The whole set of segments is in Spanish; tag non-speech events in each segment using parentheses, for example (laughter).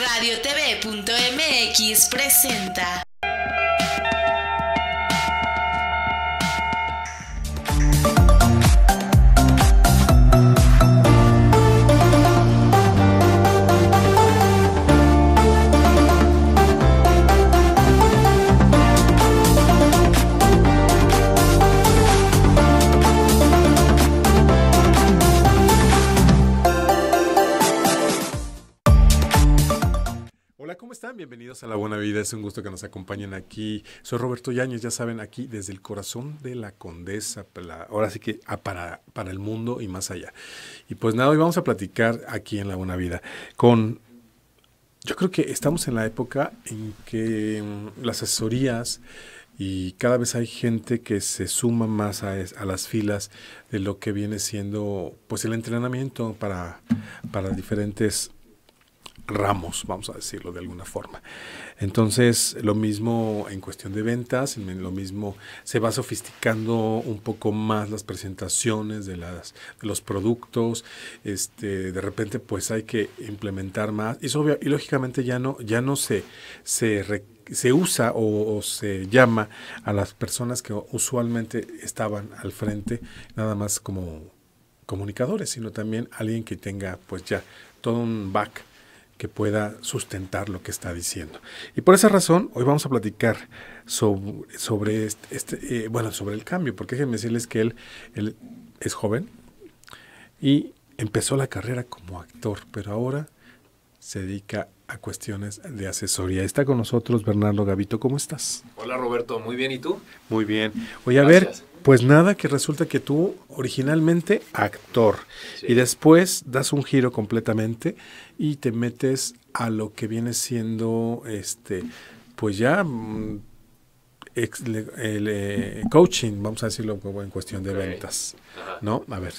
RadioTV.mx presenta bienvenidos a La Buena Vida, es un gusto que nos acompañen aquí. Soy Roberto Yáñez, ya saben, aquí desde el corazón de la Condesa, ahora sí que ah, para, para el mundo y más allá. Y pues nada, hoy vamos a platicar aquí en La Buena Vida con... Yo creo que estamos en la época en que mm, las asesorías y cada vez hay gente que se suma más a, las filas de lo que viene siendo pues el entrenamiento para, para diferentes ramos, vamos a decirlo de alguna forma. Entonces, lo mismo en cuestión de ventas, lo mismo se va sofisticando un poco más las presentaciones de, las, los productos, este, de repente pues hay que implementar más, y, y lógicamente ya no, ya no se, se usa o, o, se llama a las personas que usualmente estaban al frente, nada más como comunicadores, sino también alguien que tenga pues ya todo un back que pueda sustentar lo que está diciendo. Y por esa razón, hoy vamos a platicar sobre, este, este eh, bueno, sobre el cambio, porque déjenme decirles que él, es joven y empezó la carrera como actor, pero ahora se dedica a cuestiones de asesoría. Está con nosotros Bernardo Gavito, ¿cómo estás? Hola Roberto, muy bien, ¿y tú? Muy bien. Voy a ver, pues nada, que resulta que tú originalmente actor y después das un giro completamente y te metes a lo que viene siendo este pues ya mm, el, eh, coaching, vamos a decirlo en cuestión de ventas, ¿no? A ver,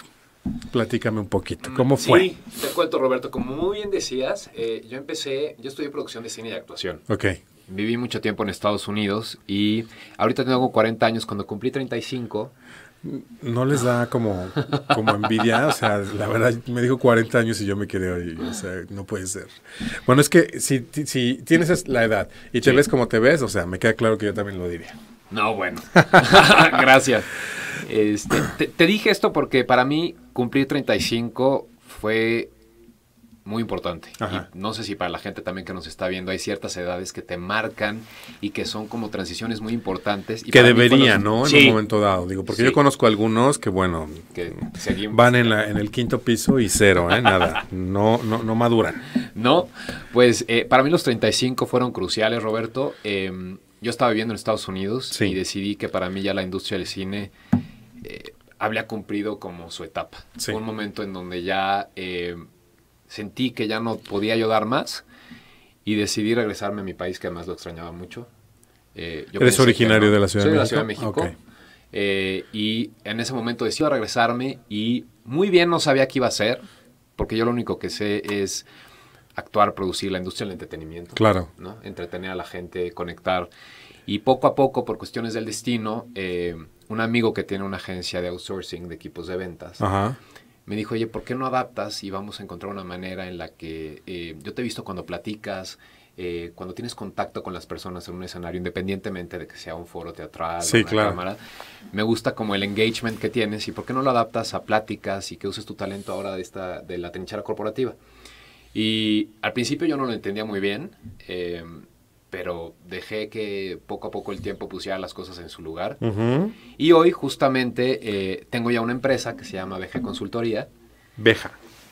Platícame un poquito, mm, ¿cómo fue? Sí, te cuento, Roberto. Como muy bien decías, eh, yo empecé, yo estudié producción de cine y actuación. Ok viví mucho tiempo en Estados Unidos y ahorita tengo 40 años, cuando cumplí 35... No les da como, como envidia, o sea, la verdad, me dijo 40 años y yo me quedé ahí, o sea, no puede ser. Bueno, es que si, si tienes la edad y te ves como te ves, o sea, me queda claro que yo también lo diría. No, bueno, (laughs) (laughs) gracias. Este, te dije esto porque para mí cumplir 35 fue muy importante. no sé si para la gente también que nos está viendo hay ciertas edades que te marcan y que son como transiciones muy importantes. que deberían, ¿no? En un momento dado. Digo, porque yo conozco algunos que, bueno, van en, la, en el quinto piso y cero, ¿eh? Nada. (laughs) No, no, no maduran. No, pues eh, para mí los 35 fueron cruciales, Roberto. Em, yo estaba viviendo en Estados Unidos y decidí que para mí ya la industria del cine... Eh, había cumplido como su etapa. Fue un momento en donde ya em, sentí que ya no podía ayudar más y decidí regresarme a mi país, que además lo extrañaba mucho. Eh, yo ¿Eres originario de la Ciudad de México? la Ciudad de México. Eh, y en ese momento decidí regresarme y muy bien no sabía qué iba a hacer, porque yo lo único que sé es actuar, producir la industria del entretenimiento. Claro. ¿no? Entretener a la gente, conectar. Y poco a poco, por cuestiones del destino, eh, un amigo que tiene una agencia de outsourcing de equipos de ventas, Ajá me dijo, oye, ¿por qué no adaptas y vamos a encontrar una manera en la que eh, yo te he visto cuando platicas, eh, cuando tienes contacto con las personas en un escenario, independientemente de que sea un foro teatral o una cámara, me gusta como el engagement que tienes y por qué no lo adaptas a pláticas y que uses tu talento ahora de, esta, de la trinchera corporativa. Y al principio yo no lo entendía muy bien. Eh, pero dejé que poco a poco el tiempo pusiera las cosas en su lugar. Y hoy justamente eh, tengo ya una empresa que se llama BG Consultoría. Veja.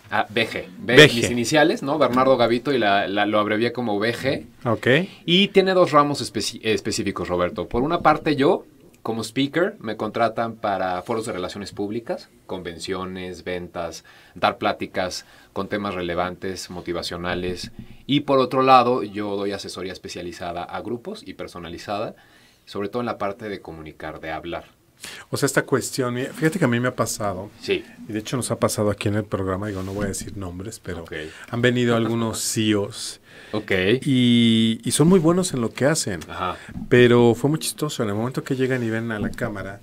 Ah, BG. BG. Mis iniciales, ¿no? Bernardo Gavito y la, lo abrevié como BG. Ok. Y tiene dos ramos específicos, Roberto. Por una parte yo, como speaker me contratan para foros de relaciones públicas, convenciones, ventas, dar pláticas con temas relevantes, motivacionales. Y por otro lado, yo doy asesoría especializada a grupos y personalizada, sobre todo en la parte de comunicar, de hablar o sea, esta cuestión, fíjate que a mí me ha pasado. Y de hecho nos ha pasado aquí en el programa, digo, no voy a decir nombres, pero han venido algunos CEOs. Y, son muy buenos en lo que hacen. Pero fue muy chistoso. En el momento que llegan y ven a la cámara,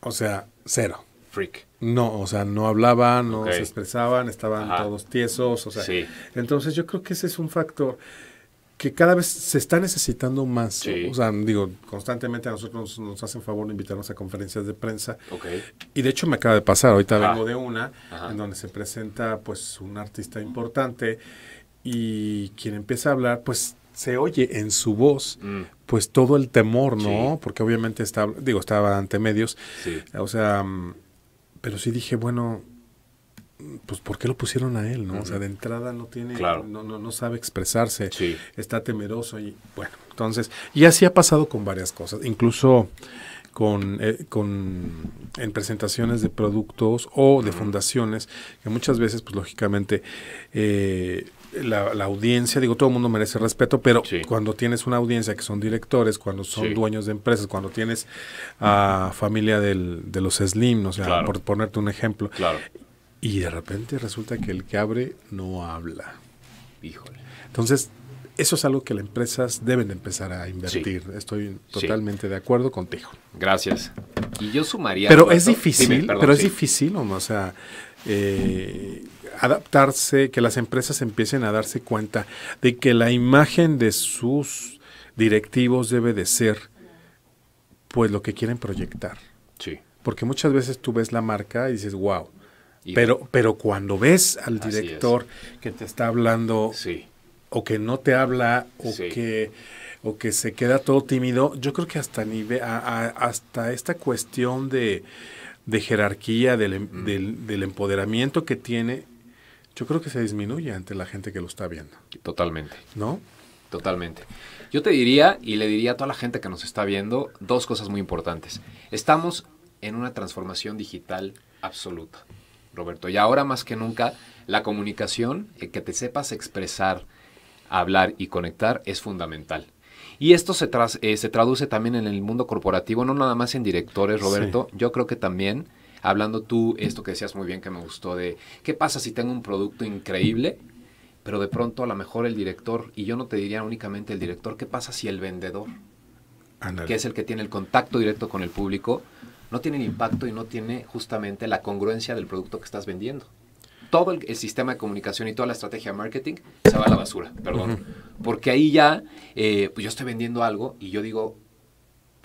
o sea, cero. Freak. No, o sea, no hablaban, no se expresaban, estaban todos tiesos, o sea. Entonces yo creo que ese es un factor que cada vez se está necesitando más. O sea, digo, constantemente a nosotros nos, hacen favor de invitarnos a conferencias de prensa. Y de hecho me acaba de pasar, ahorita ah. vengo de una, en donde se presenta pues un artista importante y quien empieza a hablar pues se oye en su voz mm. pues todo el temor, ¿no? Porque obviamente estaba, digo, estaba ante medios. O sea, mm, pero sí dije, bueno, pues ¿por qué lo pusieron a él? ¿no? O sea, de entrada no tiene, no, no, sabe expresarse, está temeroso y bueno, entonces, y así ha pasado con varias cosas, incluso con, eh, con en presentaciones de productos o de fundaciones, que muchas veces, pues lógicamente, eh, la, la, audiencia, digo, todo el mundo merece respeto, pero cuando tienes una audiencia que son directores, cuando son dueños de empresas, cuando tienes a familia de los Slim, por ponerte un ejemplo, claro. Y de repente resulta que el que abre no habla. Híjole. Entonces, eso es algo que las empresas deben empezar a invertir. Estoy totalmente de acuerdo contigo. Gracias. Y yo sumaría. Pero es difícil, pero es difícil, o sea, eh, adaptarse, que las empresas empiecen a darse cuenta de que la imagen de sus directivos debe de ser, pues, lo que quieren proyectar. Sí. Porque muchas veces tú ves la marca y dices, wow, pero, pero cuando ves al director que te está hablando o que no te habla o que o que se queda todo tímido, yo creo que hasta nivel, hasta esta cuestión de, jerarquía, em-, del empoderamiento que tiene, yo creo que se disminuye ante la gente que lo está viendo. Totalmente. ¿No? Totalmente. Yo te diría y le diría a toda la gente que nos está viendo dos cosas muy importantes. Estamos en una transformación digital absoluta. Roberto. Y ahora más que nunca, la comunicación, eh, que te sepas expresar, hablar y conectar es fundamental. Y esto se, eh, se traduce también en el mundo corporativo, no nada más en directores, Roberto. Yo creo que también, hablando tú, esto que decías muy bien que me gustó, de qué pasa si tengo un producto increíble, pero de pronto a lo mejor el director, y yo no te diría únicamente el director, ¿qué pasa si el vendedor, que es el que tiene el contacto directo con el público, no tiene impacto y no tiene justamente la congruencia del producto que estás vendiendo. Todo el, sistema de comunicación y toda la estrategia de marketing se va a la basura, perdón. Porque ahí ya, eh, pues yo estoy vendiendo algo y yo digo,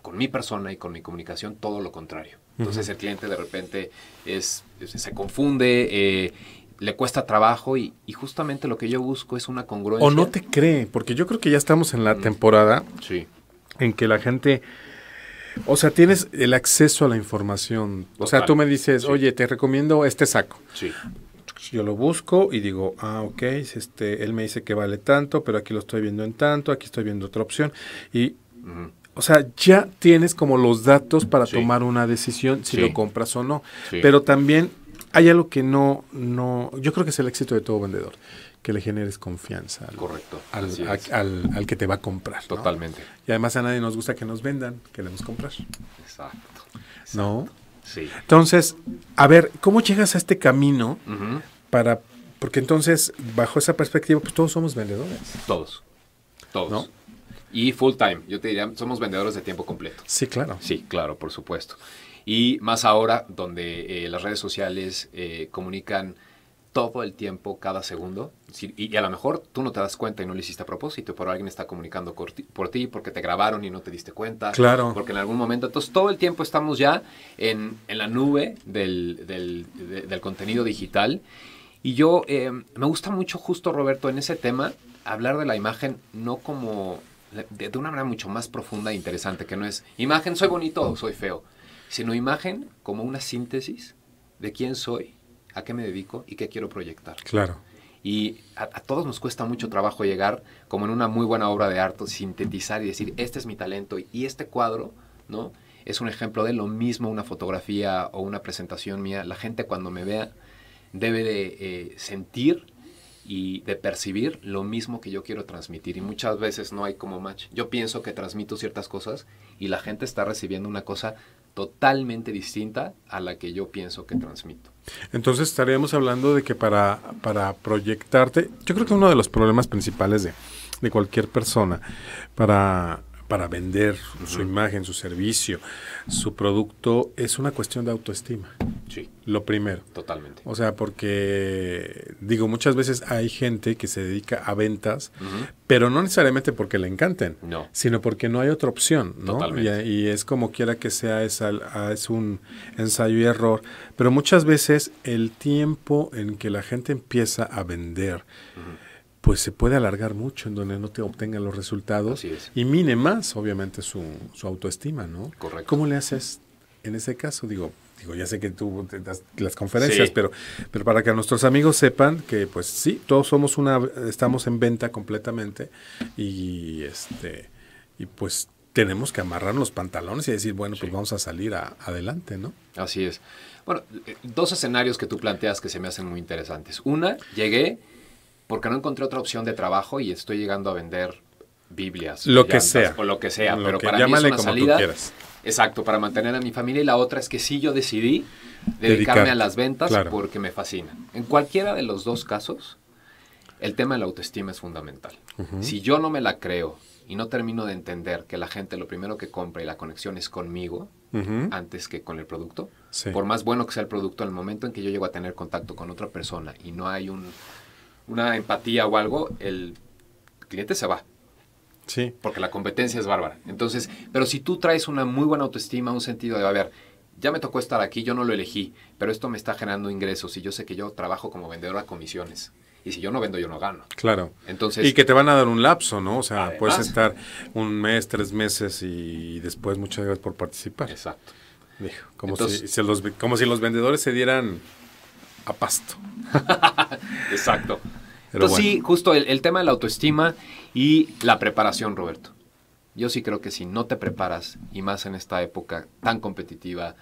con mi persona y con mi comunicación, todo lo contrario. Entonces el cliente de repente es, se confunde, eh, le cuesta trabajo y, justamente lo que yo busco es una congruencia. O no te cree, porque yo creo que ya estamos en la temporada sí. en que la gente o sea, tienes el acceso a la información. O sea, tú me dices, oye, te recomiendo este saco. Sí. Yo lo busco y digo, ah, ok, este, él me dice que vale tanto, pero aquí lo estoy viendo en tanto, aquí estoy viendo otra opción. Y, o sea, ya tienes como los datos para tomar una decisión si lo compras o no. Pero también hay algo que no, no, yo creo que es el éxito de todo vendedor, que le generes confianza al, Correcto, al, que te va a comprar. Totalmente. Y además a nadie nos gusta que nos vendan, queremos comprar. Exacto. ¿No? Sí. Entonces, a ver, ¿cómo llegas a este camino para... Porque entonces, bajo esa perspectiva, pues todos somos vendedores. Todos. Todos. Y full time. Yo te diría, somos vendedores de tiempo completo. Sí, claro. Sí, claro, por supuesto. Y más ahora, donde eh, las redes sociales eh, comunican todo el tiempo, cada segundo y a lo mejor tú no te das cuenta y no lo hiciste a propósito, pero alguien está comunicando por ti, porque te grabaron y no te diste cuenta. Claro. Porque en algún momento, entonces todo el tiempo estamos ya en, en la nube del, del, del, contenido digital. Y yo eh, me gusta mucho justo, Roberto, en ese tema, hablar de la imagen no como de, de una manera mucho más profunda e interesante, que no es imagen, soy bonito o soy feo, sino imagen como una síntesis de quién soy, a qué me dedico y qué quiero proyectar. Claro. Y a, todos nos cuesta mucho trabajo llegar, como en una muy buena obra de arte, sintetizar y decir, este es mi talento y este cuadro, ¿no? Es un ejemplo de lo mismo una fotografía o una presentación mía. La gente cuando me vea debe de eh, sentir y de percibir lo mismo que yo quiero transmitir. Y muchas veces no hay como match. Yo pienso que transmito ciertas cosas y la gente está recibiendo una cosa totalmente distinta a la que yo pienso que transmito. Entonces estaríamos hablando de que para, para proyectarte, yo creo que uno de los problemas principales de, cualquier persona para, vender su imagen, su servicio, su producto, es una cuestión de autoestima lo primero. Totalmente. O sea, porque digo, muchas veces hay gente que se dedica a ventas, pero no necesariamente porque le encanten, no. sino porque no hay otra opción, ¿no? Totalmente. Y, es como quiera que sea, es, es un ensayo y error, pero muchas veces el tiempo en que la gente empieza a vender, pues se puede alargar mucho en donde no te obtengan los resultados Así es. y mine más, obviamente, su, su autoestima, ¿no? Correcto. ¿Cómo le haces en ese caso? Digo, digo, ya sé que tú das las conferencias, pero, pero para que nuestros amigos sepan que pues sí, todos somos una, estamos en venta completamente y este, y pues tenemos que amarrar los pantalones y decir, bueno, pues vamos a salir adelante, ¿no? Así es. Bueno, eh, dos escenarios que tú planteas que se me hacen muy interesantes. Una, llegué porque no encontré otra opción de trabajo y estoy llegando a vender Biblias, lo que sea, o lo que sea, pero que, para mí es una como Exacto, para mantener a mi familia. Y la otra es que sí yo decidí dedicarme a las ventas porque me fascina. En cualquiera de los dos casos, el tema de la autoestima es fundamental. Si yo no me la creo y no termino de entender que la gente lo primero que compra y la conexión es conmigo antes que con el producto, por más bueno que sea el producto, en el momento en que yo llego a tener contacto con otra persona y no hay una empatía o algo, el cliente se va. Sí. Porque la competencia es bárbara. Entonces, pero si tú traes una muy buena autoestima, un sentido de, a ver, ya me tocó estar aquí, yo no lo elegí, pero esto me está generando ingresos y yo sé que yo trabajo como vendedor a comisiones. Y si yo no vendo, yo no gano. Claro. Entonces, y que te van a dar un lapso, ¿no? O sea, puedes estar un mes, tres meses y después muchas gracias por participar. Exacto. como, si, los, como si los vendedores se dieran a pasto. (laughs) Exacto. Entonces sí, justo el tema de la autoestima y la preparación, Roberto. Yo sí creo que si no te preparas, y más en esta época tan competitiva,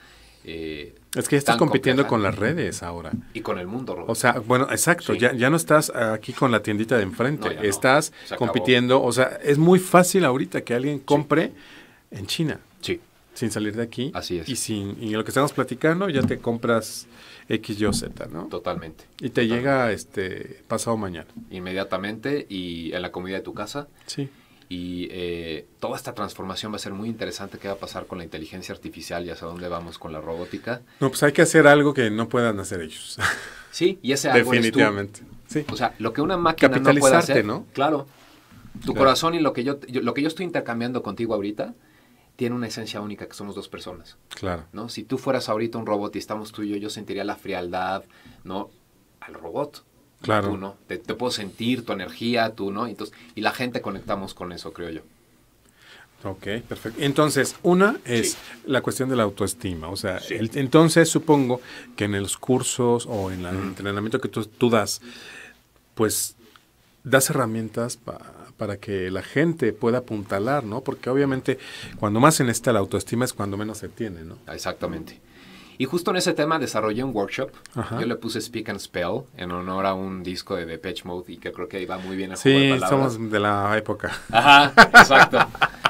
eh, es que ya estás compitiendo con las redes ahora. Y con el mundo, Roberto. O sea, bueno, exacto, ya, ya no estás aquí con la tiendita de enfrente, estás compitiendo, o sea, es muy fácil ahorita que alguien compre en China. Sí. Sin salir de aquí. Así es. Y sin y lo que estamos platicando, ya te compras X, Y Z, ¿no? Totalmente. Y te llega este pasado mañana. Inmediatamente y en la comida de tu casa. Sí. Y eh, toda esta transformación va a ser muy interesante. ¿Qué va a pasar con la inteligencia artificial y hasta dónde vamos con la robótica? No, pues hay que hacer algo que no puedan hacer ellos. (laughs) Sí, y ese algo Definitivamente. Sí. O sea, lo que una máquina no puede hacer. ¿no? Claro. Tu corazón y lo que yo, lo que yo estoy intercambiando contigo ahorita, tiene una esencia única, que somos dos personas. Claro. ¿no? Si tú fueras ahorita un robot y estamos tú y yo, yo sentiría la frialdad, ¿no? Al robot. Claro. ¿no? Te, puedo sentir tu energía, tú, ¿no? Entonces, y la gente conectamos con eso, creo yo. Ok, perfecto. Entonces, una es la cuestión de la autoestima. O sea, entonces supongo que en los cursos o en el entrenamiento que tú das, pues das herramientas para que la gente pueda apuntalar, ¿no? Porque obviamente cuando más se necesita la autoestima es cuando menos se tiene, ¿no? Exactamente. Y justo en ese tema desarrollé un workshop. Yo le puse Speak and Spell en honor a un disco de Depeche Mode y que creo que iba muy bien a Sí, somos de la época. Ajá, exacto.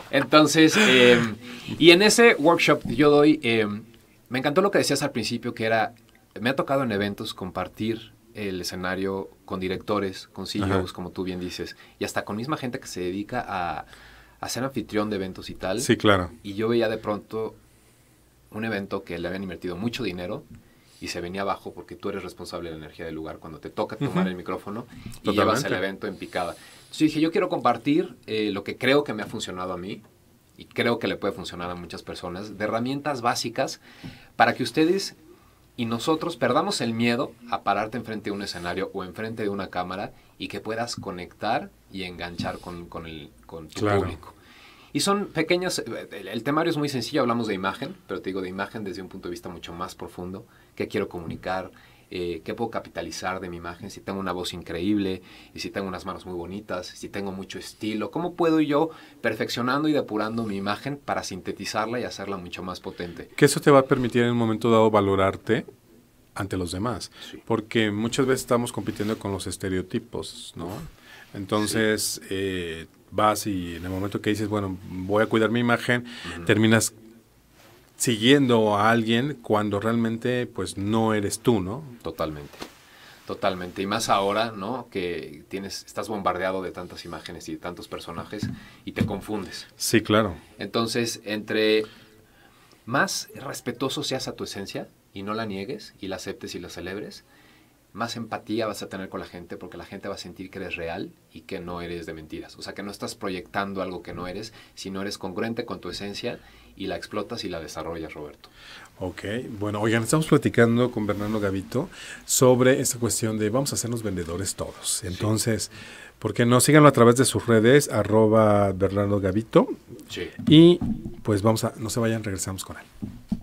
Entonces, em, y en ese workshop yo doy, em, me encantó lo que decías al principio, que era, me ha tocado en eventos compartir el escenario con directores, con CEOs, como tú bien dices, y hasta con misma gente que se dedica a, hacer ser anfitrión de eventos y tal. Sí, claro. Y yo veía de pronto un evento que le habían invertido mucho dinero y se venía abajo porque tú eres responsable de la energía del lugar cuando te toca tomar el micrófono y llevas el evento en picada. Entonces dije, yo quiero compartir eh, lo que creo que me ha funcionado a mí y creo que le puede funcionar a muchas personas, de herramientas básicas para que ustedes y nosotros perdamos el miedo a pararte enfrente de un escenario o enfrente de una cámara y que puedas conectar y enganchar con, el, con tu público. Y son pequeñas, eh, el, temario es muy sencillo, hablamos de imagen, pero te digo de imagen desde un punto de vista mucho más profundo, qué quiero comunicar, eh, qué puedo capitalizar de mi imagen, si tengo una voz increíble, y si tengo unas manos muy bonitas, si tengo mucho estilo, cómo puedo yo perfeccionando y depurando mi imagen para sintetizarla y hacerla mucho más potente. Que eso te va a permitir en un momento dado valorarte ante los demás, porque muchas veces estamos compitiendo con los estereotipos, ¿no? Entonces, eh, vas y en el momento que dices, bueno, voy a cuidar mi imagen, terminas siguiendo a alguien cuando realmente pues no eres tú, ¿no? Totalmente. Totalmente. Y más ahora, ¿no? Que tienes, estás bombardeado de tantas imágenes y de tantos personajes y te confundes. Sí, claro. Entonces, entre más respetuoso seas a tu esencia y no la niegues y la aceptes y la celebres, más empatía vas a tener con la gente porque la gente va a sentir que eres real y que no eres de mentiras. O sea, que no estás proyectando algo que no eres, sino eres congruente con tu esencia y la explotas y la desarrollas, Roberto. Ok, bueno, oigan, estamos platicando con Bernardo Gavito sobre esta cuestión de vamos a hacernos vendedores todos. Entonces, porque no? Síganlo a través de sus redes, arroba Bernardo Gavito. Sí. Y pues vamos a, no se vayan, regresamos con él.